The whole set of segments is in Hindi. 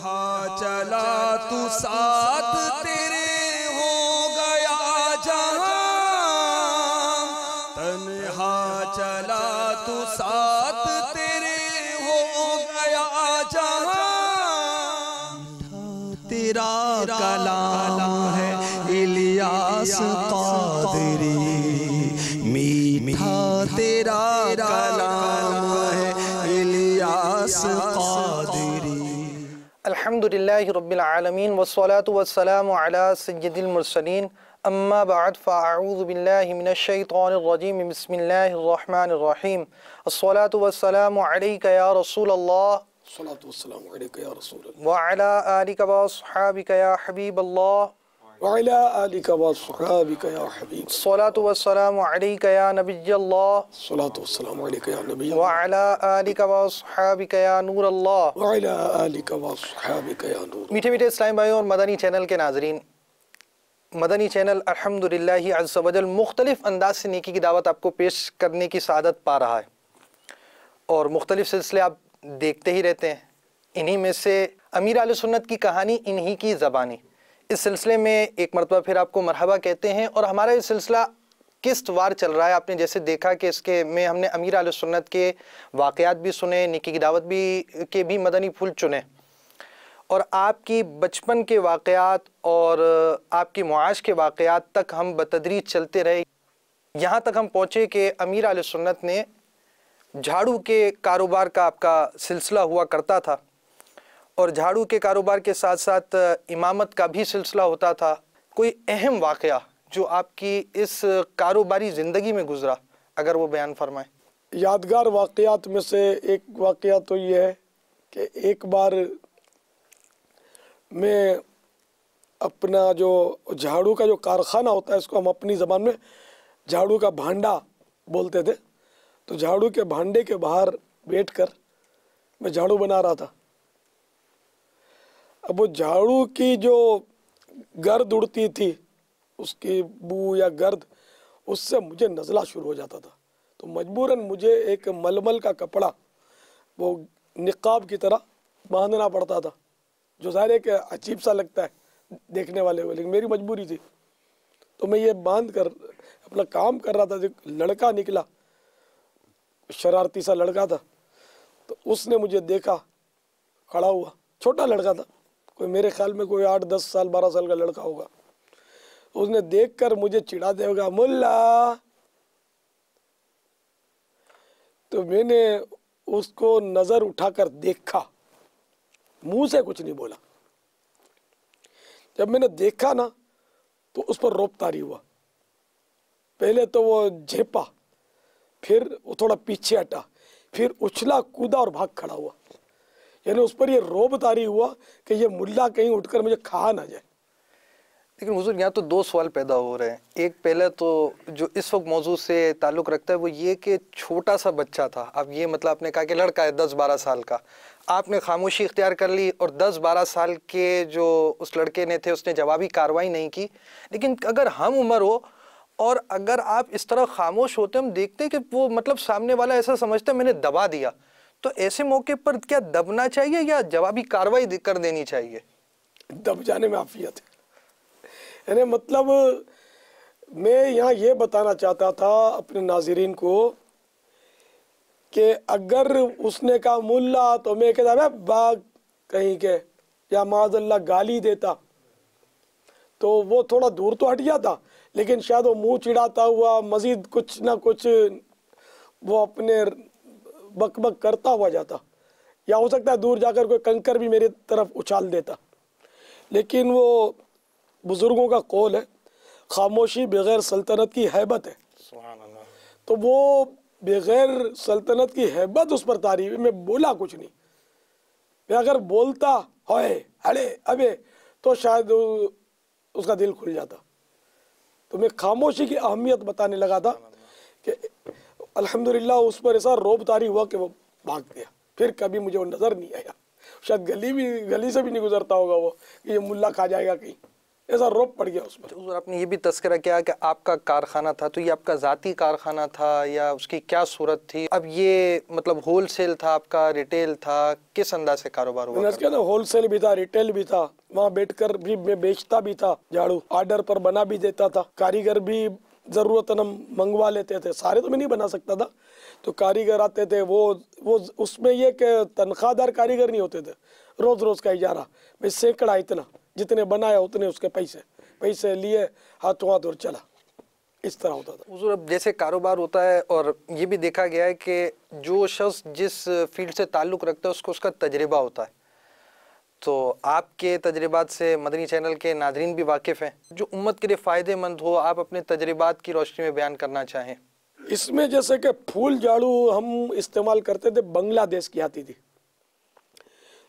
जहाँ चला तू साथ तेरे हो गया जहाँ तनहा चला तू साथ तेरे हो गया जा तेरा कला है इलियास का لله رب العالمين والصلاة والسلام على سيد المرسلين أما بعد فأعوذ بالله من الشيطان الرجيم بسم الله الرحمن الرحيم الصلاة والسلام عليك يا رسول الله الصلاة والسلام عليك يا رسول الله وعلى آلك وأصحابك يا حبيب الله मीठे मीठे इस्लाम भाई और मदनी चैनल के नाजरीन मदनी चैनल अलहमदिल्लाजल अजल मुख्तलिफ़ अंदाज से नेकी की दावत आपको पेश करने की सदत पा रहा है और मुख्तलिफ़ सिलसिले आप देखते ही रहते हैं इन्हीं में से अमीर आल सुन्नत की कहानी इन्हीं की ज़बानी इस सिलसिले में एक मरतबा फिर आपको मरहबा कहते हैं और हमारा ये सिलसिला किस्त वार चल रहा है आपने जैसे देखा कि इसके में हमने अमीर आल सुन्नत के वाक़ात भी सुने निकी की दावत भी के भी मदनी फूल चुने और आपकी बचपन के वाक़ात और आपकी मुआश के वाक़ात तक हम बतदरीज चलते रहे यहाँ तक हम पहुँचे कि अमीर आल सुन्नत ने झाड़ू के कारोबार का आपका सिलसिला हुआ करता था और झाड़ू के कारोबार के साथ साथ इमामत का भी सिलसिला होता था कोई अहम वाक़ जो आपकी इस कारोबारी ज़िंदगी में गुजरा अगर वो बयान फरमाएं यादगार वाक़ात में से एक वाक़ तो ये है कि एक बार मैं अपना जो झाड़ू का जो कारखाना होता है इसको हम अपनी ज़बान में झाड़ू का भांडा बोलते थे तो झाड़ू के भांडे के बाहर बैठकर मैं झाड़ू बना रहा था अब वो झाड़ू की जो गर्द उड़ती थी उसकी बू या गर्द उससे मुझे नज़ला शुरू हो जाता था तो मजबूरन मुझे एक मलमल का कपड़ा वो निकाब की तरह बांधना पड़ता था जो सारे एक अजीब सा लगता है देखने वाले को लेकिन मेरी मजबूरी थी तो मैं ये बांध कर अपना काम कर रहा था जो लड़का निकला शरारती सा लड़का था तो उसने मुझे देखा खड़ा हुआ छोटा लड़का था कोई मेरे ख्याल में कोई आठ दस साल बारह साल का लड़का होगा उसने देखकर मुझे चिढ़ा देगा मुल्ला तो मैंने उसको नज़र उठाकर देखा मुंह से कुछ नहीं बोला जब मैंने देखा ना तो उस पर रोप तारी हुआ पहले तो वो झेपा फिर वो थोड़ा पीछे हटा फिर उछला कूदा और भाग खड़ा हुआ यानी उस पर यह रोब तारी हुआ कि यह मुल्ला कहीं उठकर मुझे खा ना जाए लेकिन हजूर यहाँ तो दो सवाल पैदा हो रहे हैं एक पहले तो जो इस वक्त मौजू से ताल्लुक़ रखता है वो ये कि छोटा सा बच्चा था अब ये मतलब आपने कहा कि लड़का है दस बारह साल का आपने खामोशी इख्तियार कर ली और दस बारह साल के जो उस लड़के ने थे उसने जवाबी कार्रवाई नहीं की लेकिन अगर हम उम्र हो और अगर आप इस तरह खामोश होते हम देखते हैं कि वो मतलब सामने वाला ऐसा समझते मैंने दबा दिया तो ऐसे मौके पर क्या दबना चाहिए या जवाबी कार्रवाई कर देनी चाहिए दब जाने में आफियत है मतलब मैं यहाँ ये बताना चाहता था अपने नाजरीन को कि अगर उसने कहा मुल्ला तो मैं कहता मैं बाग कहीं के या माजल्ला गाली देता तो वो थोड़ा दूर तो हट जाता लेकिन शायद वो मुंह चिढ़ाता हुआ मज़ीद कुछ ना कुछ वो अपने बक बक करता हुआ जाता या हो सकता है दूर जाकर कोई कंकर भी मेरी तरफ उछाल देता लेकिन वो बुज़ुर्गों का कौल है खामोशी बगैर सल्तनत की हैबत है तो वो बगैर सल्तनत की हैबत उस पर तारीफ में बोला कुछ नहीं मैं अगर बोलता होए अरे अबे तो शायद उसका दिल खुल जाता तो मैं खामोशी की अहमियत बताने लगा था कि अल्हम्दुलिल्लाह उस पर ऐसा रोब तारी हुआ कि वो भाग गया फिर कभी मुझे वो नज़र नहीं आया शायद गली भी गली से भी नहीं गुजरता होगा वो कि ये मुल्ला खा जाएगा कहीं ऐसा रोब पड़ गया उसमें तो आपने ये भी तस्करा किया कि आपका कारखाना था तो ये आपका ज़ाती कारखाना था या उसकी क्या सूरत थी अब ये मतलब होल सेल था आपका रिटेल था किस अंदाज से कारोबार हुआ ना होल सेल भी था रिटेल भी था वहाँ बैठकर भी मैं बेचता भी था झाड़ू ऑर्डर पर बना भी देता था कारीगर भी ज़रूरतन हम मंगवा लेते थे सारे तो मैं नहीं बना सकता था तो कारीगर आते थे वो वो उसमें ये कि तनख्वाहदार कारीगर नहीं होते थे रोज़ रोज़ का इजारा भाई सैकड़ा इतना जितने बनाया उतने उसके पैसे पैसे लिए हाथों हाथ और चला इस तरह होता था उस अब जैसे कारोबार होता है और ये भी देखा गया है कि जो शख्स जिस फील्ड से ताल्लुक़ रखता है उसको उसका तजर्बा होता है तो आपके तजर्बात से मदनी चैनल के नादरीन भी वाकिफ़ हैं जो उम्मत के लिए फ़ायदेमंद हो आप अपने तजर्बात की रोशनी में बयान करना चाहें इसमें जैसे कि फूल झाड़ू हम इस्तेमाल करते थे बांग्लादेश की आती थी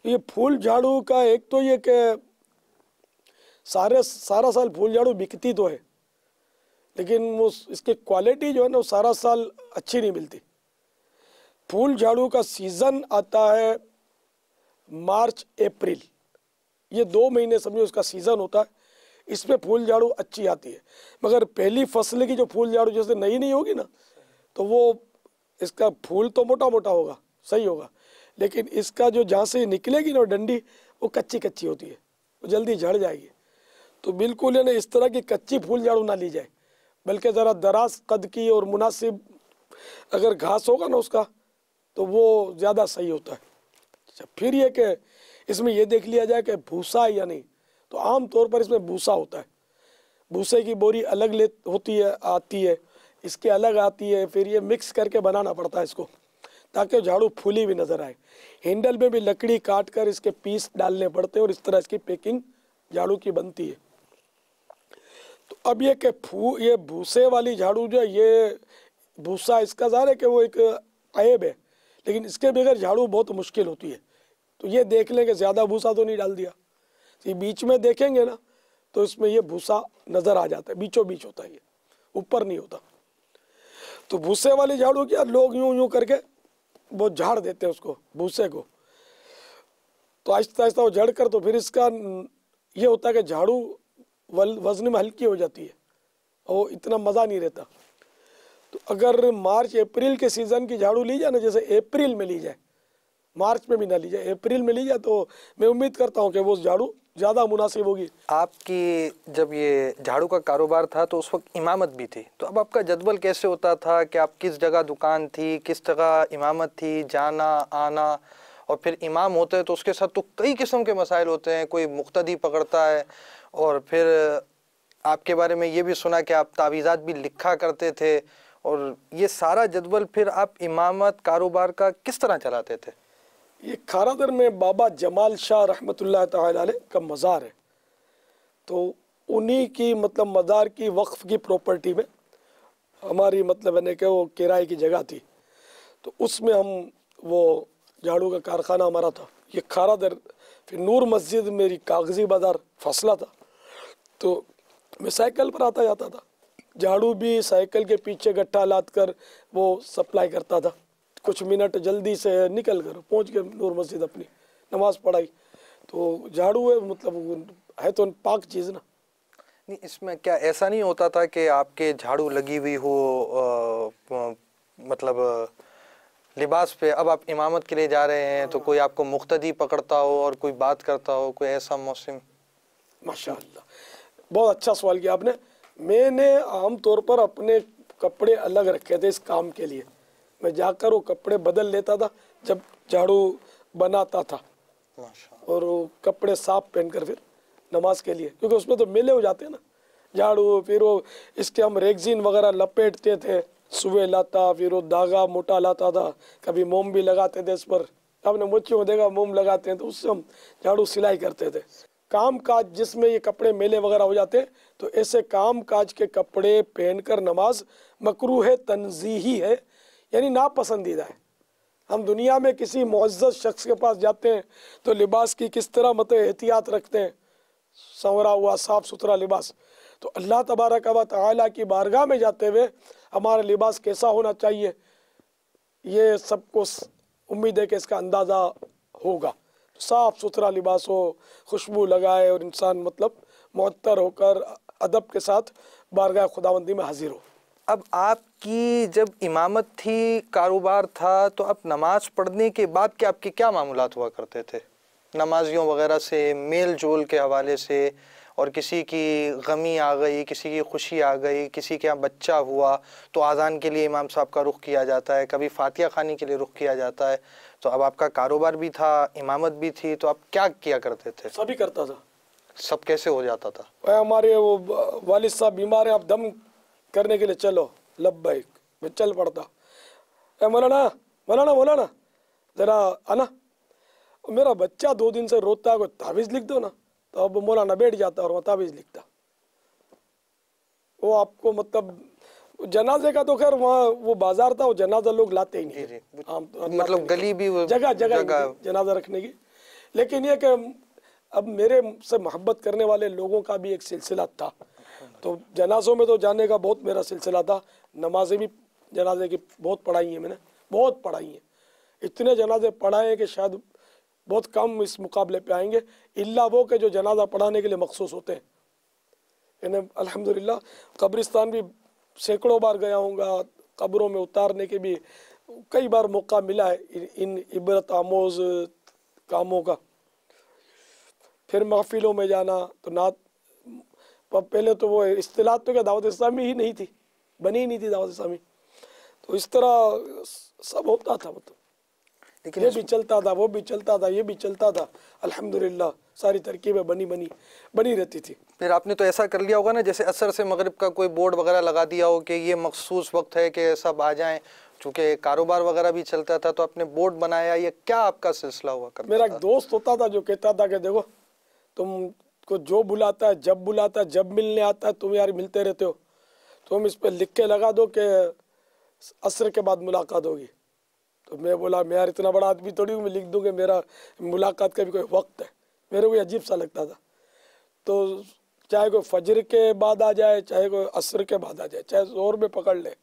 ये फूल झाड़ू का एक तो ये कि सारे सारा साल फूल झाड़ू बिकती तो है लेकिन वो इसकी क्वालिटी जो है ना वो सारा साल अच्छी नहीं मिलती फूल झाड़ू का सीज़न आता है मार्च अप्रैल ये दो महीने समझो इसका सीज़न होता है इसमें फूल झाड़ू अच्छी आती है मगर पहली फसल की जो फूल झाड़ू जैसे नई नहीं होगी ना तो वो इसका फूल तो मोटा मोटा होगा सही होगा लेकिन इसका जो जहाँ से निकलेगी ना डंडी वो कच्ची कच्ची होती है वो जल्दी झड़ जाएगी तो बिल्कुल यानी इस तरह की कच्ची फूल झाड़ू ना ली जाए बल्कि ज़रा दराज कद की और मुनासिब अगर घास होगा ना उसका तो वो ज़्यादा सही होता है अच्छा फिर ये कि इसमें यह देख लिया जाए कि भूसा या नहीं तो आम तौर पर इसमें भूसा होता है भूसे की बोरी अलग ले होती है आती है इसके अलग आती है फिर ये मिक्स करके बनाना पड़ता है इसको ताकि झाड़ू फूली हुई नज़र आए हैंडल में भी लकड़ी काट कर इसके पीस डालने पड़ते हैं और इस तरह इसकी पैकिंग झाड़ू की बनती है तो अब ये के फू ये भूसे वाली झाड़ू जो है ये भूसा इसका ज़ाहिर है कि वो एक ऐब है लेकिन इसके बगैर झाड़ू बहुत मुश्किल होती है तो ये देख लेंगे ज़्यादा भूसा तो नहीं डाल दिया ये बीच में देखेंगे ना तो इसमें ये भूसा नज़र आ जाता है बीचों बीच होता है ये ऊपर नहीं होता तो भूसे वाली झाड़ू क्या लोग यूं यूं करके वो झाड़ देते हैं उसको भूसे को तो आहिस्ता आहिस्ता वो झड़ कर तो फिर इसका ये होता है कि झाड़ू वजन में हल्की हो जाती है और वो इतना मज़ा नहीं रहता तो अगर मार्च अप्रैल के सीज़न की झाड़ू ली जाए ना जैसे अप्रैल में ली जाए मार्च में भी ना लीजिए अप्रैल में लीजिए तो मैं उम्मीद करता हूँ कि वो झाड़ू ज़्यादा मुनासिब होगी आपकी जब ये झाड़ू का कारोबार था तो उस वक्त इमामत भी थी तो अब आपका जदवल कैसे होता था कि आप किस जगह दुकान थी किस जगह इमामत थी जाना आना और फिर इमाम होते हैं तो उसके साथ तो कई किस्म के मसाइल होते हैं कोई मुख्तदी पकड़ता है और फिर आपके बारे में ये भी सुना कि आप तावीज़ात भी लिखा करते थे और ये सारा जदवल फिर आप इमामत कारोबार का किस तरह चलाते थे ये खारादर में बाबा जमाल शाह रहमत ताल का मज़ार है तो उन्हीं की मतलब मज़ार की वक्फ़ की प्रॉपर्टी में हमारी मतलब यानी कि वो किराए की जगह थी तो उसमें हम वो झाड़ू का कारखाना हमारा था ये खारा दर फिर नूर मस्जिद मेरी कागज़ी बाज़ार फसला था तो मैं साइकिल पर आता जाता था झाड़ू भी साइकिल के पीछे गट्ठा लाद कर वो सप्लाई करता था कुछ मिनट जल्दी से निकल कर पहुँच गए नूर मस्जिद अपनी नमाज पढ़ाई तो झाड़ू है मतलब है तो पाक चीज़ ना नहीं इसमें क्या ऐसा नहीं होता था कि आपके झाड़ू लगी हुई हो मतलब लिबास पे अब आप इमामत के लिए जा रहे हैं तो कोई आपको मुख्तदी पकड़ता हो और कोई बात करता हो कोई ऐसा मौसम माशा बहुत अच्छा सवाल किया आपने मैंने आमतौर पर अपने कपड़े अलग रखे थे इस काम के लिए मैं जाकर वो कपड़े बदल लेता था जब झाड़ू बनाता था और वो कपड़े साफ पहनकर फिर नमाज के लिए क्योंकि उसमें तो मेले हो जाते हैं ना झाड़ू फिर वो इसके हम रेगजीन वगैरह लपेटते थे सुबह लाता फिर वो धागा मोटा लाता था कभी मोम भी लगाते थे इस पर आपने मोची को देखा मोम लगाते हैं तो उससे हम झाड़ू सिलाई करते थे काम काज जिसमें ये कपड़े मेले वगैरह हो जाते तो ऐसे काम काज के कपड़े पहनकर नमाज मकरू है तनजीही है यानी नापसंदीदा है हम दुनिया में किसी मुआज़त शख्स के पास जाते हैं तो लिबास की किस तरह मत मतलब एहतियात रखते हैं संवरा हुआ साफ़ सुथरा लिबास तो अल्लाह तबारक व की बारगाह में जाते हुए हमारा लिबास कैसा होना चाहिए ये सबको उम्मीद है कि इसका अंदाज़ा होगा तो साफ़ सुथरा लिबास हो खुशबू लगाए और इंसान मतलब मअतर होकर अदब के साथ बारगाह खुदाबंदी में हाजिर हो अब आपकी जब इमामत थी कारोबार था तो आप नमाज पढ़ने के बाद के आपके क्या मामला हुआ करते थे नमाजियों वगैरह से मेल जोल के हवाले से और किसी की गमी आ गई किसी की खुशी आ गई किसी के यहाँ बच्चा हुआ तो आज़ान के लिए इमाम साहब का रुख किया जाता है कभी फातिया खानी के लिए रुख किया जाता है तो अब आपका कारोबार भी था इमामत भी थी तो आप क्या किया करते थे सभी करता था सब कैसे हो जाता था हमारे वो वालिद साहब बीमार हैं आप दम करने के लिए चलो लब मैं चल पड़ता ए मौलाना मौलाना मौलाना ज़रा आना मेरा बच्चा दो दिन से रोता है कोई ताबीज़ लिख दो ना तो अब मौलाना बैठ जाता और वह ताबीज़ लिखता वो आपको मतलब जनाजे का तो खैर वहाँ वो बाजार था वो जनाजा लोग लाते ही नहीं आम तो मतलब गली भी जगह जगह, जगह जनाजा रखने की लेकिन ये कि अब मेरे से मोहब्बत करने वाले लोगों का भी एक सिलसिला था तो जनाजों में तो जाने का बहुत मेरा सिलसिला था नमाजें भी जनाजे की बहुत पढ़ाई हैं मैंने बहुत पढ़ाई हैं इतने जनाजे पढ़ाए हैं कि शायद बहुत कम इस मुकाबले पे आएंगे इल्ला वो के जो जनाजा पढ़ाने के लिए मखसूस होते हैं यानी अल्हम्दुलिल्लाह कब्रिस्तान भी सैकड़ों बार गया हूँगा कब्रों में उतारने के भी कई बार मौका मिला है इन इबरत आमोज कामों का फिर महफिलों में जाना तो नात पहले तो वो इस्तीलात तो क्या दावत इस्लामी ही नहीं थी बनी ही नहीं थी दावत इस्लामी तो इस तरह सब होता था मतलब लेकिन ये भी चलता था वो भी चलता था ये भी चलता था अल्हम्दुलिल्लाह सारी तरकीबें बनी बनी बनी रहती थी फिर आपने तो ऐसा कर लिया होगा ना जैसे असर से मगरब का कोई बोर्ड वगैरह लगा दिया हो कि ये मखसूस वक्त है कि सब आ जाए चूँकि कारोबार वगैरह भी चलता था तो आपने बोर्ड बनाया ये क्या आपका सिलसिला हुआ कर मेरा एक दोस्त होता था जो कहता था कि देखो तुम को जो बुलाता है जब बुलाता है जब मिलने आता है तुम यार मिलते रहते हो तुम इस पर लिख के लगा दो कि असर के बाद मुलाकात होगी तो मैं बोला मैं यार इतना बड़ा आदमी थोड़ी हूँ मैं लिख दूँगी मेरा मुलाकात का भी कोई वक्त है मेरे को अजीब सा लगता था तो चाहे कोई फजर के बाद आ जाए चाहे कोई असर के बाद आ जाए चाहे जोर में पकड़ ले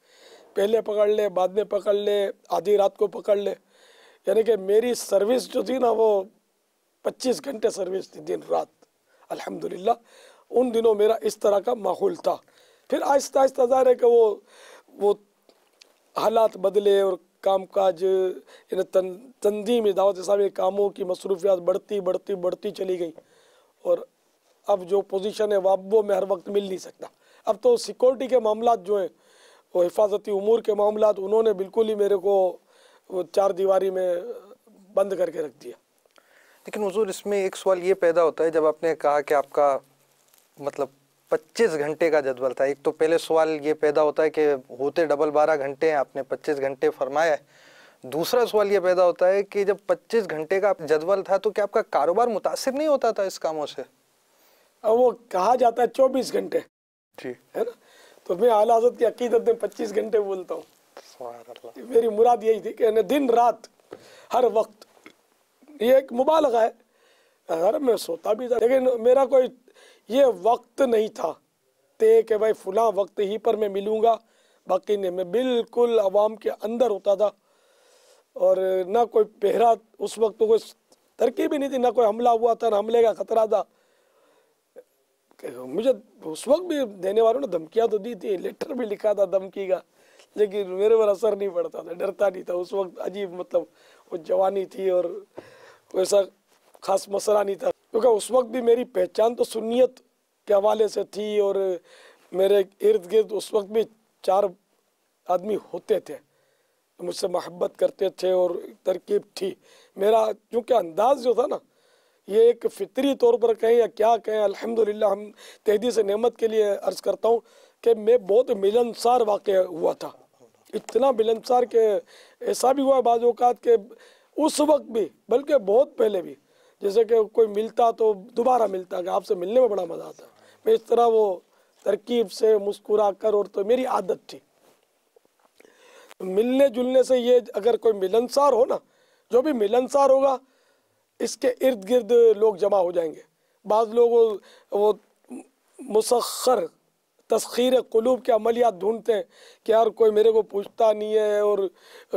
पहले पकड़ ले बाद में पकड़ ले आधी रात को पकड़ ले यानी कि मेरी सर्विस जो थी ना वो 25 घंटे सर्विस थी दिन रात अल्हम्दुलिल्लाह उन दिनों मेरा इस तरह का माहौल था फिर आहिस्ता आहिस्ता ज़ाहिर है कि वो वो हालात बदले और काम काज इन तन, तंजीम दावत इस्लामी कामों की मसरूफियात बढ़ती बढ़ती बढ़ती चली गई और अब जो पोजीशन है वो में हर वक्त मिल नहीं सकता अब तो सिक्योरिटी के मामला जो हैं वो हिफाजती उमूर के मामला उन्होंने बिल्कुल ही मेरे को चार दीवारी में बंद करके रख दिया लेकिन हजूर इसमें एक सवाल ये पैदा होता है जब आपने कहा कि आपका मतलब 25 घंटे का जदवल था एक तो पहले सवाल ये पैदा होता है कि होते डबल बारह घंटे हैं आपने 25 घंटे फरमाया है दूसरा सवाल ये पैदा होता है कि जब 25 घंटे का जदवल था तो क्या आपका कारोबार मुतासर नहीं होता था इस कामों से वो कहा जाता है चौबीस घंटे जी है ना तो मैं आला हजरत की अकीदत में पच्चीस घंटे बोलता हूँ मेरी मुराद यही थी कि दिन रात हर वक्त ये एक मुबालक है अगर मैं सोता भी था लेकिन मेरा कोई ये वक्त नहीं था तय कि भाई फुला वक्त ही पर मैं मिलूँगा बाकी नहीं मैं बिल्कुल आवाम के अंदर होता था और ना कोई पहरा उस वक्त तो कोई तरक्की भी नहीं थी ना कोई हमला हुआ था ना हमले का ख़तरा था मुझे उस वक्त भी देने वालों ने धमकियाँ तो दी थी लेटर भी लिखा था धमकी का लेकिन मेरे पर असर नहीं पड़ता था डरता नहीं था उस वक्त अजीब मतलब वो जवानी थी और कोई ऐसा खास मसला नहीं था क्योंकि उस वक्त भी मेरी पहचान तो सुनीत के हवाले से थी और मेरे इर्द गिर्द उस वक्त भी चार आदमी होते थे मुझसे मोहब्बत करते थे और तरकीब थी मेरा चूँकि अंदाज़ जो था ना ये एक फितरी तौर पर कहें या क्या कहें अल्हम्दुलिल्लाह हम तहदी से नेमत के लिए अर्ज़ करता हूँ कि मैं बहुत मिलनसार वाक़ हुआ था इतना मिलनसार के ऐसा भी हुआ बाज़ात के उस वक्त भी बल्कि बहुत पहले भी जैसे कि कोई मिलता तो दोबारा मिलता कि आपसे मिलने में बड़ा मज़ा आता मैं इस तरह वो तरकीब से मुस्कुरा कर और तो मेरी आदत थी मिलने जुलने से ये अगर कोई मिलनसार हो ना जो भी मिलनसार होगा इसके इर्द गिर्द लोग जमा हो जाएंगे बाद लोग वो, वो मुसखर तस्खीर कलूब के अमलियात ढूंढते हैं कि यार कोई मेरे को पूछता नहीं है और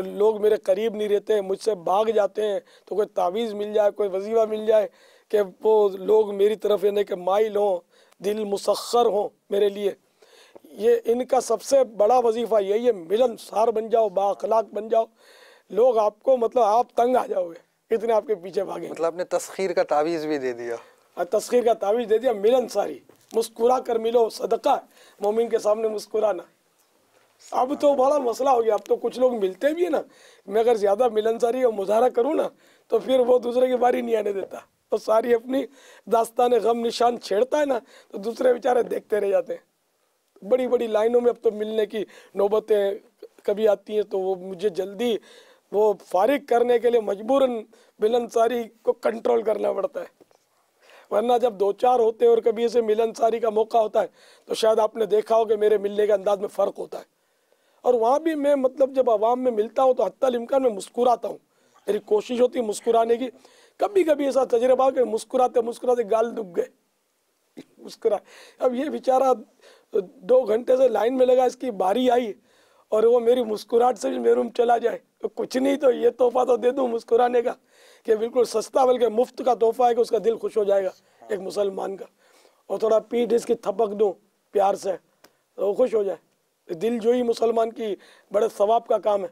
लोग मेरे करीब नहीं रहते मुझसे भाग जाते हैं तो कोई तावीज़ मिल जाए कोई वजीवा मिल जाए कि वो लोग मेरी तरफ यानी कि माइल हों दिल मुसर हों मेरे लिए ये इनका सबसे बड़ा वजीफ़ा यही है मिलनसार बन जाओ बाखलाक बन जाओ लोग आपको मतलब आप तंग आ जाओगे इतने आपके पीछे भागे मतलब आपने तस्खीर का तावीज़ भी दे दिया हाँ, तस्खीर का तावीज़ दे दिया मिलनसारी मुस्कुरा कर मिलो सदका है मोमिन के सामने मुस्कुराना अब तो बड़ा मसला हो गया अब तो कुछ लोग मिलते भी है ना मैं अगर ज़्यादा मिलनसारी का मुजाहरा करूँ ना तो फिर वो दूसरे की बारी नहीं आने देता तो सारी अपनी दास्तान गम निशान छेड़ता है ना तो दूसरे बेचारे देखते रह जाते हैं बड़ी बड़ी लाइनों में अब तो मिलने की नौबतें कभी आती हैं तो वो मुझे जल्दी वो फारिग करने के लिए मजबूरन मिलनसारी को कंट्रोल करना पड़ता है वरना जब दो चार होते हैं और कभी ऐसे मिलनसारी का मौका होता है तो शायद आपने देखा हो कि मेरे मिलने के अंदाज में फ़र्क होता है और वहाँ भी मैं मतलब जब आवाम में मिलता हूँ तो इमकान में मुस्कुराता हूँ मेरी कोशिश होती है मुस्कुराने की कभी कभी ऐसा तजर्बा कि मुस्कुराते मुस्कुराते गाल दुब गए मुस्कुरा अब ये बेचारा दो घंटे से लाइन में लगा इसकी बारी आई और वो मेरी मुस्कुराहट से भी मेरूम चला जाए तो कुछ नहीं तो ये तोहफा तो दे दूँ मुस्कुराने का कि बिल्कुल सस्ता बल्कि मुफ्त का तोहफा है कि उसका दिल खुश हो जाएगा एक मुसलमान का और थोड़ा पीठ इसकी थपक दूँ प्यार से तो वो खुश हो जाए दिल जो ही मुसलमान की बड़े सवाब का काम है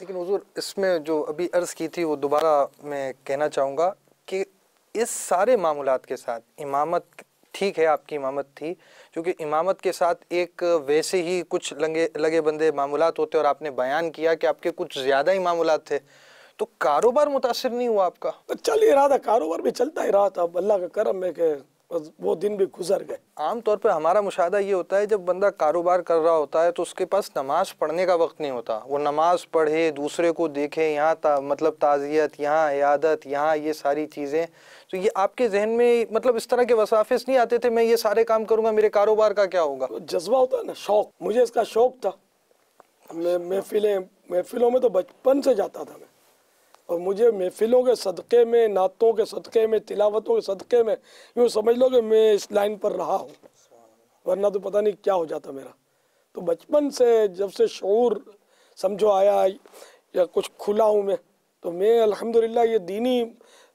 लेकिन हजूर इसमें जो अभी अर्ज़ की थी वो दोबारा मैं कहना चाहूँगा कि इस सारे मामूलत के साथ इमामत ठीक है आपकी इमामत थी क्योंकि इमामत के साथ एक वैसे ही कुछ लगे लगे बंदे मामूलत होते और आपने बयान किया कि आपके कुछ ज़्यादा ही मामूलत थे तो कारोबार मुतासर नहीं हुआ आपका तो चलिए रहा था कारोबार भी चलता ही रहा था अल्लाह का करम है कि वो दिन भी गुजर गए तौर पर हमारा मुशाह ये होता है जब बंदा कारोबार कर रहा होता है तो उसके पास नमाज पढ़ने का वक्त नहीं होता वो नमाज पढ़े दूसरे को देखे यहाँ ता, मतलब ताज़ियत यहाँ यादत यहाँ ये सारी चीज़ें तो ये आपके जहन में मतलब इस तरह के वसाफिस नहीं आते थे मैं ये सारे काम करूँगा मेरे कारोबार का क्या होगा जज्बा होता है ना शौक मुझे इसका शौक था महफिलें महफिलों में तो बचपन से जाता था मैं और मुझे महफिलों के सदक़े में नातों के सदक़े में तिलावतों के सदक़े में यूँ समझ लो कि मैं इस लाइन पर रहा हूँ वरना तो पता नहीं क्या हो जाता मेरा तो बचपन से जब से शूर समझो आया या कुछ खुला हूँ मैं तो मैं अलहमदिल्ला ये दीनी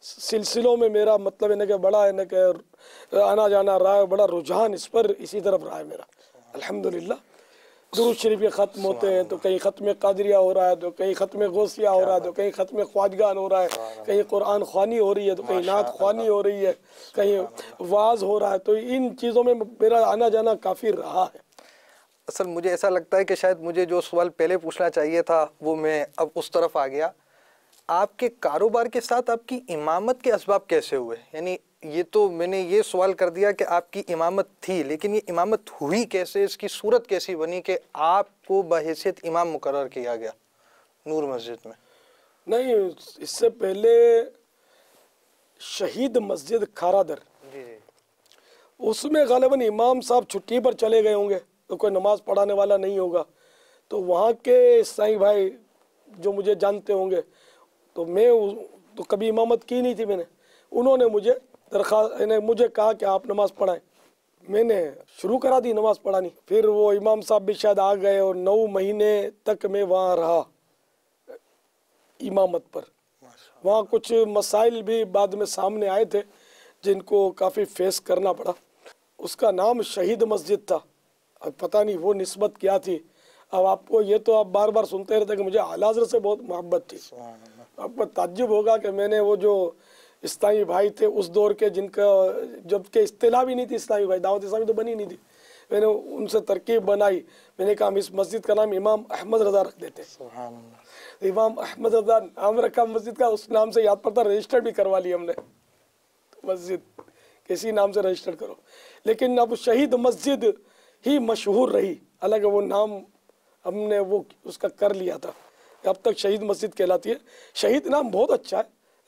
सिलसिलों में मेरा मतलब इन्हें बड़ा इन्हें आना जाना रहा है बड़ा रुझान इस पर इसी तरफ रहा है मेरा अलहमदिल्ला दुरुद शरीफ के ख़त्म होते हैं तो कहीं ख़त्म कादरिया हो रहा है तो कहीं ख़त्म गौसिया हो रहा है तो कहीं ख़त्म ख्वाजगान हो रहा है कहीं कुरान खानी हो रही है तो कहीं नात खानी हो रही है कहीं वाज हो रहा है तो इन चीज़ों में मेरा आना जाना काफ़ी रहा है असल मुझे ऐसा लगता है कि शायद मुझे जो सवाल पहले पूछना चाहिए था वो मैं अब उस तरफ आ गया आपके कारोबार के साथ आपकी इमामत के इसबाब कैसे हुए यानी ये तो मैंने ये सवाल कर दिया कि आपकी इमामत थी लेकिन ये इमामत हुई कैसे इसकी सूरत कैसी बनी कि आपको बहसीत इमाम मुकर किया गया नूर मस्जिद में नहीं इससे पहले शहीद मस्जिद खारादर जी जी उसमें गालिबा इमाम साहब छुट्टी पर चले गए होंगे तो कोई नमाज़ पढ़ाने वाला नहीं होगा तो वहाँ के साई भाई जो मुझे जानते होंगे तो मैं तो कभी इमामत की नहीं थी मैंने उन्होंने मुझे दरख्वास्त इन्हें मुझे कहा कि आप नमाज़ पढ़ाएं मैंने शुरू करा दी नमाज़ पढ़ानी फिर वो इमाम साहब भी शायद आ गए और नौ महीने तक मैं वहाँ रहा इमामत पर वहाँ कुछ मसाइल भी बाद में सामने आए थे जिनको काफ़ी फेस करना पड़ा उसका नाम शहीद मस्जिद था अब पता नहीं वो नस्बत क्या थी अब आपको ये तो आप बार बार सुनते रहते कि मुझे आलाजर से बहुत मोहब्बत थी आपको ताजुब होगा कि मैंने वो जो इस्लामी भाई थे उस दौर के जिनका जबकि इस्तेला भी नहीं थी इस्लामी भाई दावत इस्लामी तो बनी नहीं थी मैंने उनसे तरकीब बनाई मैंने कहा हम इस मस्जिद का नाम इमाम अहमद रजा रख देते इमाम अहमद रजा नाम रखा मस्जिद का उस नाम से याद पड़ता रजिस्टर भी करवा लिया हमने तो मस्जिद किसी नाम से रजिस्टर करो लेकिन अब शहीद मस्जिद ही मशहूर रही अलग वो नाम हमने वो उसका कर लिया था अब तक शहीद मस्जिद कहलाती है शहीद नाम बहुत अच्छा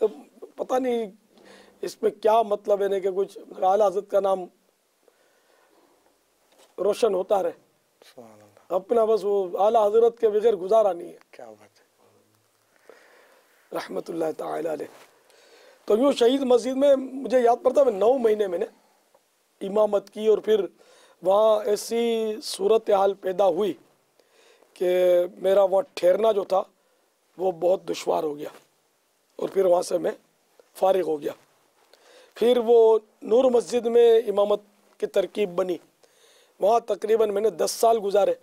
है पता नहीं इसमें क्या मतलब है ना कि कुछ आला हजरत का नाम रोशन होता रहे अपना बस वो आला हजरत के बगैर गुजारा नहीं है क्या बात है रहमत तो यूँ शहीद मस्जिद में मुझे याद पड़ता मैं नौ महीने मैंने इमामत की और फिर वहाँ ऐसी सूरत हाल पैदा हुई कि मेरा वहाँ ठहरना जो था वो बहुत दुशवार हो गया और फिर वहाँ से मैं फारिग हो गया फिर वो नूर मस्जिद में इमामत की तरकीब बनी वहाँ तकरीबन मैंने दस साल गुजारे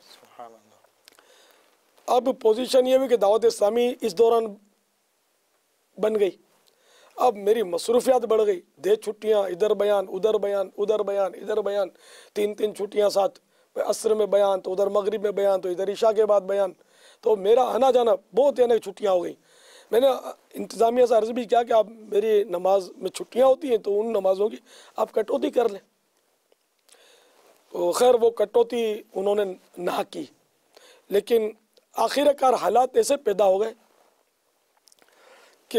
अब पोजीशन ये हुई कि दावत इस्लामी इस दौरान बन गई अब मेरी मसरूफियात बढ़ गई दे छुट्टियाँ इधर बयान उधर बयान उधर बयान इधर बयान तीन तीन छुट्टियाँ साथ असर में बयान तो उधर मगरिब में बयान तो इधर ईशा के बाद बयान तो मेरा आना जाना बहुत यानी छुट्टियाँ हो गई मैंने इंतज़ामिया से अर्ज़ भी किया कि आप मेरी नमाज में छुट्टियाँ होती हैं तो उन नमाज़ों की आप कटौती कर लें तो खैर वो कटौती उन्होंने ना की लेकिन आखिरकार हालात ऐसे पैदा हो गए कि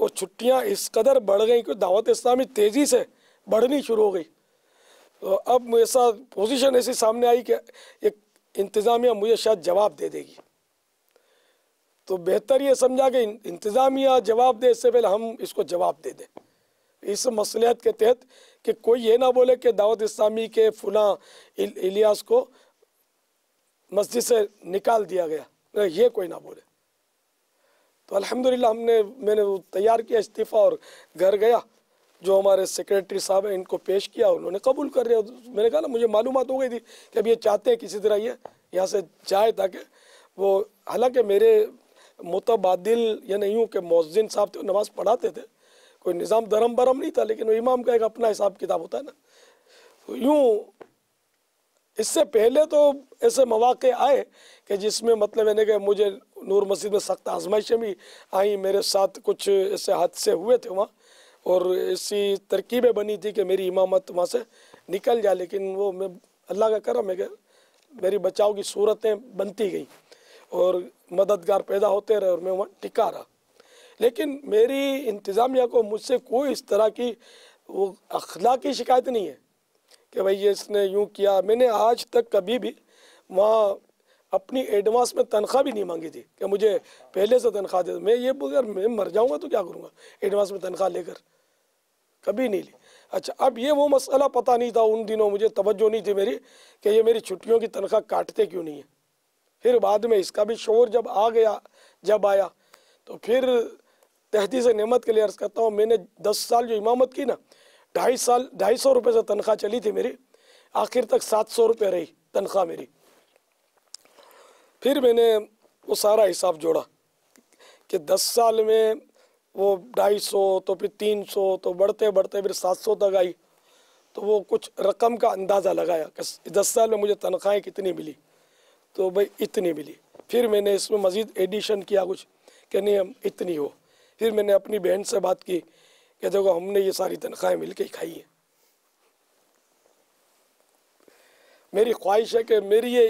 वो छुट्टियाँ इस कदर बढ़ गई कि दावत इस्लामी तेज़ी से बढ़नी शुरू हो गई तो अब ऐसा पोजीशन ऐसी सामने आई कि एक इंतज़ामिया मुझे शायद जवाब दे देगी तो बेहतर ये समझा कि इंतज़ामिया जवाब दे इससे पहले हम इसको जवाब दे दें इस मसलियत के तहत कि कोई ये ना बोले कि दावत इस्लामी के फुला इलियास को मस्जिद से निकाल दिया गया ये कोई ना बोले तो अल्हम्दुलिल्लाह हमने मैंने तैयार किया इस्तीफ़ा और घर गया जो हमारे सेक्रेटरी साहब हैं इनको पेश किया उन्होंने कबूल कर रहे मैंने कहा ना मुझे मालूम हो गई थी कि अब ये चाहते हैं किसी तरह ये यहाँ से जाए ताकि वो हालांकि मेरे मुतबादिल या नहीं हूँ कि मौजिन साहब थे तो नमाज़ पढ़ाते थे कोई निज़ाम धर्म भरम नहीं था लेकिन वो इमाम का एक अपना हिसाब किताब होता है ना तो यूँ इससे पहले तो ऐसे मौाक़े आए कि जिसमें मतलब यानी कि मुझे नूर मस्जिद में सख्त आजमाइशें भी आई मेरे साथ कुछ ऐसे हादसे हुए थे वहाँ और ऐसी तरकीबें बनी थी कि मेरी इमामत वहाँ से निकल जाए लेकिन वो मैं अल्लाह का करम है कि मेरी बचाव की सूरतें बनती गई और मददगार पैदा होते रहे और मैं वहाँ टिका रहा लेकिन मेरी इंतज़ामिया को मुझसे कोई इस तरह की वो अखला की शिकायत नहीं है कि भाई ये इसने यूँ किया मैंने आज तक कभी भी वहाँ अपनी एडवांस में तनख्वाह भी नहीं मांगी थी कि मुझे पहले से तनख्वाह दे मैं ये बोल मैं मर जाऊँगा तो क्या करूँगा एडवांस में तनख्वाह लेकर कभी नहीं ली अच्छा अब ये वो मसला पता नहीं था उन दिनों मुझे तवज्जो नहीं थी मेरी कि ये मेरी छुट्टियों की तनख्वाह काटते क्यों नहीं है फिर बाद में इसका भी शोर जब आ गया जब आया तो फिर तहदी से नमत के लिए अर्ज़ करता हूँ मैंने दस साल जो इमामत की ना ढाई साल ढाई सौ रुपये से तनख्वाह चली थी मेरी आखिर तक सात सौ रुपये रही तनख्वाह मेरी फिर मैंने वो सारा हिसाब जोड़ा कि दस साल में वो ढाई सौ तो फिर तीन सौ तो बढ़ते बढ़ते फिर सात सौ तक आई तो वो कुछ रकम का अंदाज़ा लगाया कि दस साल में मुझे तनख्वाहें कितनी मिली तो भाई इतनी मिली फिर मैंने इसमें मज़ीद एडिशन किया कुछ कि नहीं हम इतनी हो फिर मैंने अपनी बहन से बात की कि देखो हमने ये सारी तनख्वाहें मिल के खाई हैं मेरी ख्वाहिश है कि मेरी ये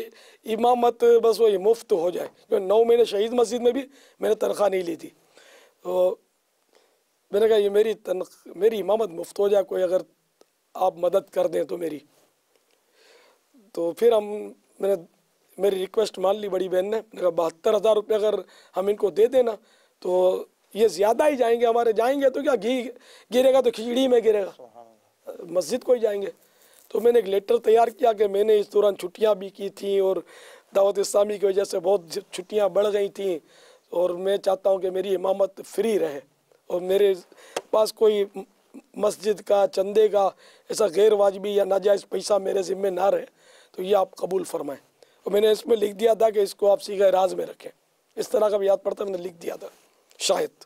इमामत बस वही मुफ्त हो जाए जो नौ महीने शहीद मस्जिद में भी मैंने तनख्वाह नहीं ली थी तो मैंने कहा ये मेरी तनख मेरी इमामत मुफ्त हो जाए कोई अगर आप मदद कर दें तो मेरी तो फिर हम मैंने मेरी रिक्वेस्ट मान ली बड़ी बहन ने मेरा बहत्तर हज़ार रुपये अगर हम इनको दे देना तो ये ज़्यादा ही जाएंगे हमारे जाएंगे तो क्या घी गिरेगा तो खिचड़ी में गिरेगा मस्जिद को ही जाएंगे तो मैंने एक लेटर तैयार किया कि मैंने इस दौरान छुट्टियाँ भी की थी और दावत इस्लामी की वजह से बहुत छुट्टियाँ बढ़ गई थी और मैं चाहता हूँ कि मेरी इमामत फ्री रहे और मेरे पास कोई मस्जिद का चंदे का ऐसा गैर वाजबी या नाजायज़ पैसा मेरे ज़िम्मे ना रहे तो ये आप कबूल फरमाएँ तो मैंने इसमें लिख दिया था कि इसको आप सीखा राज में रखें इस तरह का भी याद पड़ता मैंने लिख दिया था शायद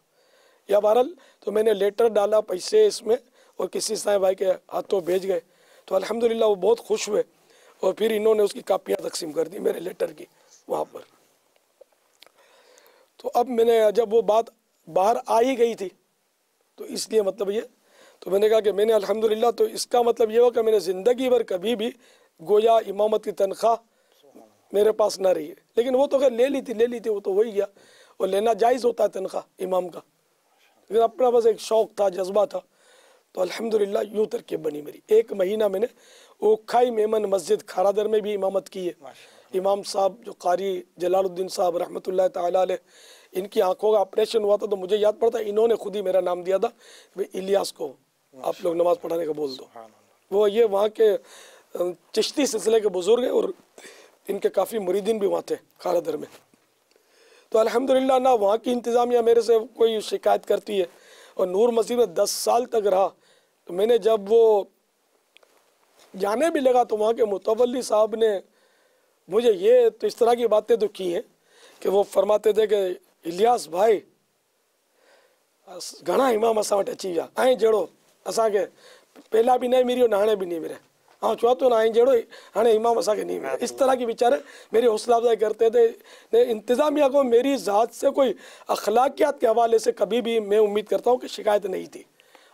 या बहरल तो मैंने लेटर डाला पैसे इसमें और किसी साहब भाई के हाथों भेज गए तो अल्हम्दुलिल्लाह वो बहुत खुश हुए और फिर इन्होंने उसकी कापियाँ तकसीम कर दी मेरे लेटर की वहाँ पर तो अब मैंने जब वो बात बाहर आ ही गई थी तो इसलिए मतलब ये तो मैंने कहा कि मैंने अलहमदिल्ला तो इसका मतलब ये हुआ कि मैंने ज़िंदगी भर कभी भी गोया इमामत की तनख्वाह मेरे पास ना रही है लेकिन वो तो खैर ले ली थी ले ली थी वो तो वही गया और लेना जायज़ होता है तनख्वाह इमाम का लेकिन अपना बस एक शौक़ था जज्बा था तो अल्हम्दुलिल्लाह यूँ तरकीब बनी मेरी एक महीना मैंने ओखाई मेमन मस्जिद खारादर में भी इमामत की है इमाम साहब जो कारी जलालुद्दीन साहब रहमत ताल इनकी आंखों का ऑपरेशन हुआ था तो मुझे याद पड़ता इन्होंने खुद ही मेरा नाम दिया था भाई इलियास को आप लोग नमाज़ पढ़ाने का बोल दो वो ये वहाँ के चिश्ती सिलसिले के बुज़ुर्ग हैं और इनके काफ़ी मुरीदिन भी वहाँ थे खारादर में तो अल्हम्दुलिल्लाह ना वहाँ की इंतज़ामिया मेरे से कोई शिकायत करती है और नूर मस्जिद में दस साल तक रहा तो मैंने जब वो जाने भी लगा तो वहाँ के मुतवली साहब ने मुझे ये तो इस तरह की बातें तो की हैं कि वो फरमाते थे कि इलियास भाई घना इमाम असा वटि अची जड़ो असा के पहला भी नहीं न मिलियो नहाने भी नहीं मेरे हाँ छुआ तो ना आई जड़ो हाँ इमाम असा के नहीं है हाँ, तो इस तरह के विचार मेरी हौसला अफजाई करते थे इंतज़ामिया को मेरी ज़ात से कोई अखलाकियात के हवाले से कभी भी मैं उम्मीद करता हूँ कि शिकायत नहीं थी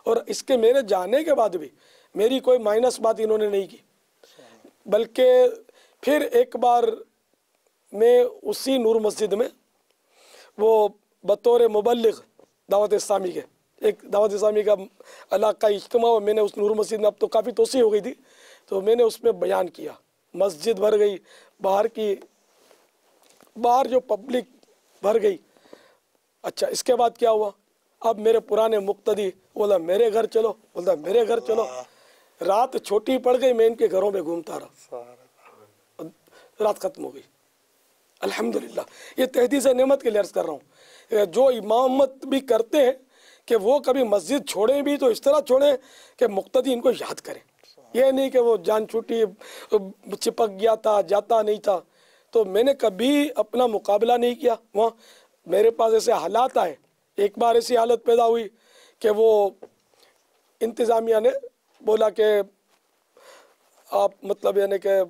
और इसके मेरे जाने के बाद भी मेरी कोई माइनस बात इन्होंने नहीं की बल्कि फिर एक बार मैं उसी नूर मस्जिद में वो बतौर मुबलग दावत इस्लामी के एक दावत इस्लामी का इलाका इज्तम मैंने उस नूर मस्जिद में अब तो काफ़ी तोसी हो गई थी तो मैंने उसमें बयान किया मस्जिद भर गई बाहर की बाहर जो पब्लिक भर गई अच्छा इसके बाद क्या हुआ अब मेरे पुराने मुक्तदी बोला मेरे घर चलो बोलता मेरे घर चलो रात छोटी पड़ गई मैं इनके घरों में घूमता रहा रात खत्म हो गई अल्हम्दुलिल्लाह ये तहदीस नेमत के लिए अर्ज़ कर रहा हूँ जो इमामत भी करते हैं कि वो कभी मस्जिद छोड़ें भी तो इस तरह छोड़ें कि मुक्तदी इनको याद करें ये नहीं कि वो जान छूटी चिपक गया था जाता नहीं था तो मैंने कभी अपना मुकाबला नहीं किया वहाँ मेरे पास ऐसे हालात आए एक बार ऐसी हालत पैदा हुई कि वो इंतज़ामिया ने बोला कि आप मतलब यानी कि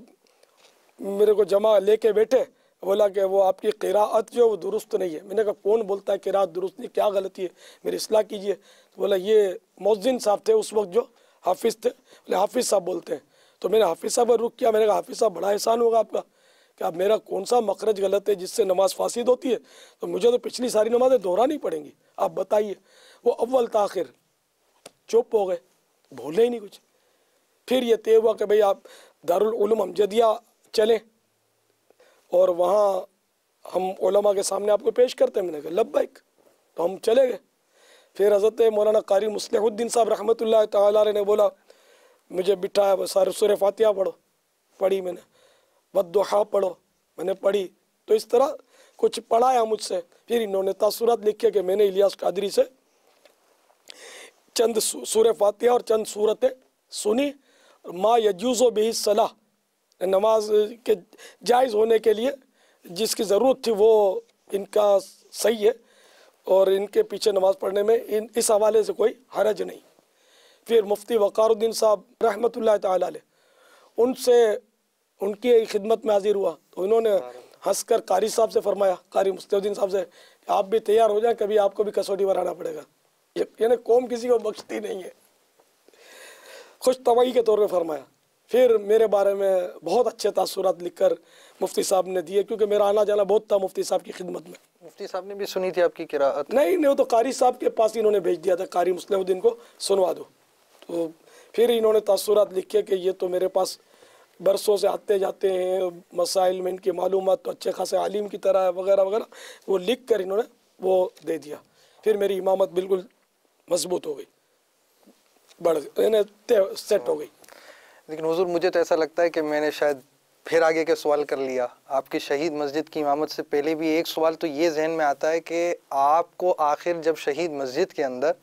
मेरे को जमा लेके बैठे बोला कि वो आपकी किरात जो वो दुरुस्त नहीं है मैंने कहा कौन बोलता है किरात दुरुस्त नहीं क्या गलती है मेरी असलाह कीजिए तो बोला ये मौजिन साहब थे उस वक्त जो हाफिज़ थे बोले हाफिज़ साहब बोलते हैं तो मैंने हाफिज़ साहब पर रुख किया मैंने कहा हाफिज़ साहब बड़ा एहसान होगा आपका कि आप मेरा कौन सा मखरज गलत है जिससे नमाज़ फासिद होती है तो मुझे तो पिछली सारी नमाज़ें दोहरानी पड़ेंगी आप बताइए वो अव्वल तख़िर चुप हो गए बोले ही नहीं कुछ फिर ये तय हुआ कि भाई आप दारुलूम अमजदिया चलें और वहाँ हम ओलमा के सामने आपको पेश करते हैं मैंने कहा बाइक तो हम चले गए फिर हज़रत मौलाना कारी मुसलहुद्दीन साहब रहमत ने बोला मुझे बिठाया सारे सुर फातिया पढ़ो पढ़ी मैंने बदहा पढ़ो मैंने पढ़ी तो इस तरह कुछ पढ़ाया मुझसे फिर इन्होंने तासुरात लिखे कि मैंने इलियास कादरी से चंद सूर फातिया और चंद सूरतें सुनी माँ यजूज़ो बही सलाह नमाज के जायज़ होने के लिए जिसकी ज़रूरत थी वो इनका सही है और इनके पीछे नमाज़ पढ़ने में इन इस हवाले से कोई हरज नहीं फिर मुफ्ती वक़ारुद्दीन साहब रहमत उनसे उनकी खिदमत में हाजिर हुआ तो इन्होंने हंस कर कारी साहब से फरमाया कारी मुस्तुद्दीन साहब से आप भी तैयार हो जाए कभी आपको भी कसौटी बनाना पड़ेगा यानी कौम किसी को बख्शती नहीं है खुश तवाही के तौर पर फरमाया फिर मेरे बारे में बहुत अच्छे तसुरत लिख कर मुफ्ती साहब ने दिए क्योंकि मेरा आना जाना बहुत था मुफ्ती साहब की खिदमत में मुफ्ती साहब ने भी सुनी थी आपकी किरात नहीं नहीं वो तो कारी साहब के पास इन्होंने भेज दिया था कारी मुस्लिम को सुनवा दो तो फिर इन्होंने तसरत लिखे कि ये तो मेरे पास बरसों से आते जाते हैं मसाइल में इनकी मालूम तो अच्छे खासे आलिम की तरह है वगैरह वगैरह वो लिख कर इन्होंने वो दे दिया फिर मेरी इमामत बिल्कुल मजबूत हो गई बढ़ सेट हो गई लेकिन हजूर मुझे तो ऐसा लगता है कि मैंने शायद फिर आगे के सवाल कर लिया आपकी शहीद मस्जिद की इमामत से पहले भी एक सवाल तो ये जहन में आता है कि आपको आखिर जब शहीद मस्जिद के अंदर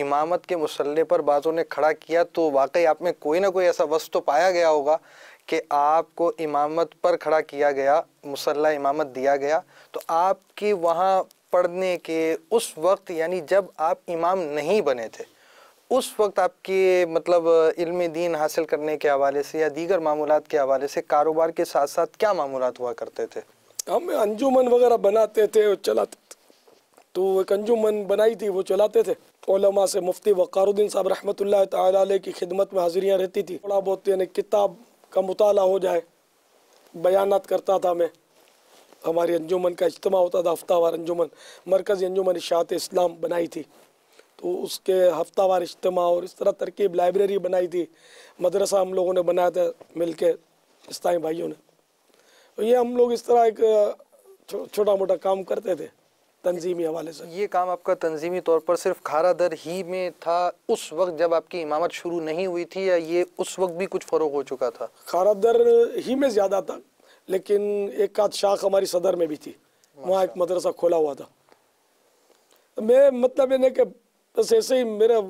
इमामत के मसल्ले पर बातों ने खड़ा किया तो वाकई आप में कोई ना कोई ऐसा वस्त तो पाया गया होगा कि आपको इमामत पर खड़ा किया गया मुसल्ला इमामत दिया गया तो आपकी वहाँ पढ़ने के उस वक्त यानी जब आप इमाम नहीं बने थे उस वक्त आपके मतलब इल्म दीन हासिल करने के हवाले से या दीगर मामूलत के हवाले से कारोबार के साथ साथ क्या मामूल हुआ करते थे हम अंजुमन वगैरह बनाते थे और चलाते थे तो एक अंजुमन बनाई थी वो चलाते थे ओलमा से मुफ्ती वक़ारुद्दीन साहब रहमत ताली की खिदमत में हाजिरियाँ रहती थी थोड़ा बहुत यानी किताब का मताल हो जाए बयान करता था मैं हमारी अंजुमन का इज्तम होता था हफ्तावार अंजुमन मरकज़ी अंजुमन इशात इस्लाम बनाई थी तो उसके हफ्तावार इज्तम और इस तरह तरकीब लाइब्रेरी बनाई थी मदरसा हम लोगों ने बनाया था मिल के स्थानीय भाइयों ने तो ये हम लोग इस तरह एक छो, छोटा मोटा काम करते थे तंजीमी हवाले से ये काम आपका तंजीमी तौर पर सिर्फ खारा दर ही में था उस वक्त जब आपकी इमामत शुरू नहीं हुई थी या ये उस वक्त भी कुछ फ़र्क हो चुका था खारा दर ही में ज़्यादा था लेकिन एक आध शाख हमारी सदर में भी थी वहाँ एक मदरसा खोला हुआ था मैं मतलब इन्हें कि बस तो ऐसे ही मेरा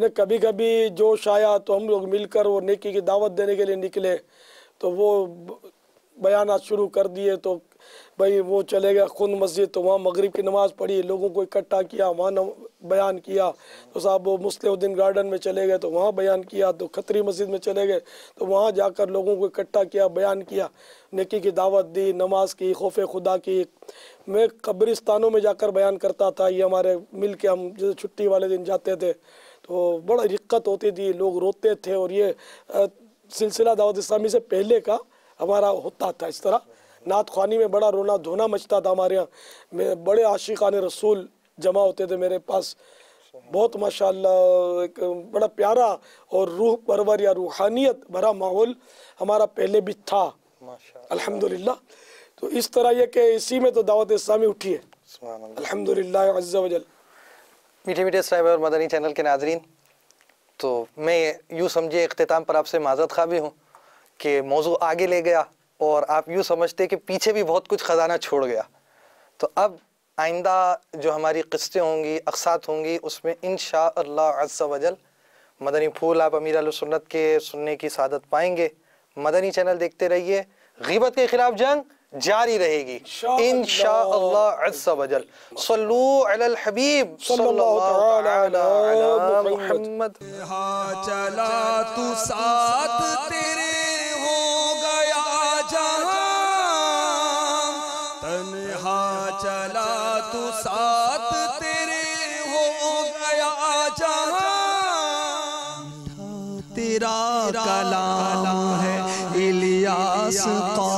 ना कभी कभी जोश आया तो हम लोग मिलकर वो नेकी की दावत देने के लिए निकले तो वो बयान शुरू कर दिए तो भाई वो चले गए खुद मस्जिद तो वहाँ मगरिब की नमाज़ पढ़ी लोगों को इकट्ठा किया वहाँ बयान किया तो साहब वो मुस्लिम गार्डन में चले गए तो वहाँ बयान किया तो खतरी मस्जिद में चले गए तो वहाँ जाकर लोगों को इकट्ठा किया बयान किया नेकी की दावत दी नमाज की खौफ खुदा की मैं कब्रिस्तानों में जाकर बयान करता था ये हमारे मिल के हम जैसे छुट्टी वाले दिन जाते थे तो बड़ा दिक्कत होती थी लोग रोते थे और ये सिलसिला दावत इस्लामी से पहले का हमारा होता था इस तरह नात खानी में बड़ा रोना धोना मचता था हमारे यहाँ बड़े आशिकान रसूल जमा होते थे मेरे पास बहुत माशाल्लाह एक बड़ा प्यारा और रूह परवर या रूहानियत भरा माहौल हमारा पहले भी था अल्हम्दुलिल्लाह तो इस तरह यह कि इसी में तो दावत इस्लामी उठी है अल्हम्दुलिल्लाह मीठे मीठे साहब और मदनी चैनल के नाजरीन तो मैं यूँ समझिए अख्ताम पर आपसे माजत खा भी हूँ कि मौजू आगे ले गया और आप यूँ समझते कि पीछे भी बहुत कुछ ख़जाना छोड़ गया तो अब आइंदा जो हमारी किस्तें होंगी अकसात होंगी उसमें इन शाह वजल मदनी फूल आप अमीर सुन्नत के सुनने की शादत पाएंगे मदनी चैनल देखते रहिए गिबत के खिलाफ जंग जारी रहेगी इन शाहजल हबीब चला तू साथ तेरे か